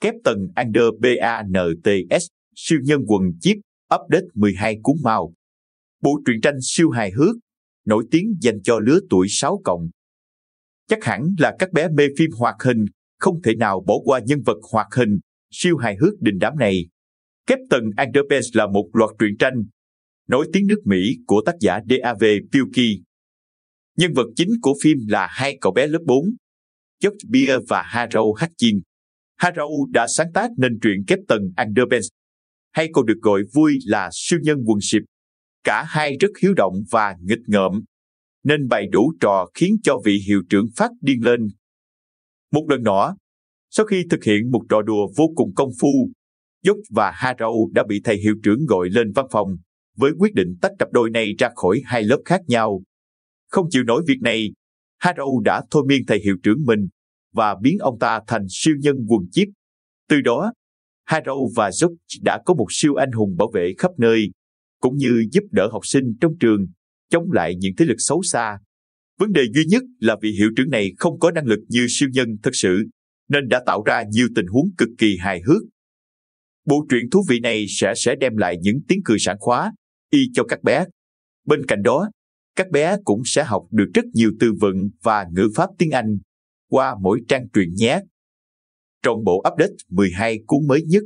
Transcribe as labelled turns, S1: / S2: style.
S1: kép tần Ander BANTS, siêu nhân quần chiếc, update 12 cuốn màu. Bộ truyện tranh siêu hài hước, nổi tiếng dành cho lứa tuổi 6 cộng. Chắc hẳn là các bé mê phim hoạt hình, không thể nào bỏ qua nhân vật hoạt hình, siêu hài hước đình đám này. Kép tần Underpants là một loạt truyện tranh, nổi tiếng nước Mỹ của tác giả D.A.V. Pilkey. Nhân vật chính của phim là hai cậu bé lớp 4, George Beer và Harold Hatchin, Harau đã sáng tác nên truyện kép tần Anderbenz, hay còn được gọi vui là siêu nhân quần xịp. Cả hai rất hiếu động và nghịch ngợm, nên bày đủ trò khiến cho vị hiệu trưởng phát điên lên. Một lần nữa, sau khi thực hiện một trò đùa vô cùng công phu, Dốc và Harau đã bị thầy hiệu trưởng gọi lên văn phòng với quyết định tách cặp đôi này ra khỏi hai lớp khác nhau. Không chịu nổi việc này, Harau đã thôi miên thầy hiệu trưởng mình và biến ông ta thành siêu nhân quần chiếc. Từ đó, Harrow và Zuck đã có một siêu anh hùng bảo vệ khắp nơi, cũng như giúp đỡ học sinh trong trường, chống lại những thế lực xấu xa. Vấn đề duy nhất là vị hiệu trưởng này không có năng lực như siêu nhân thật sự, nên đã tạo ra nhiều tình huống cực kỳ hài hước. Bộ truyện thú vị này sẽ sẽ đem lại những tiếng cười sảng khoái y cho các bé. Bên cạnh đó, các bé cũng sẽ học được rất nhiều từ vựng và ngữ pháp tiếng Anh qua mỗi trang truyền nhé. Trong bộ update 12 cuốn mới nhất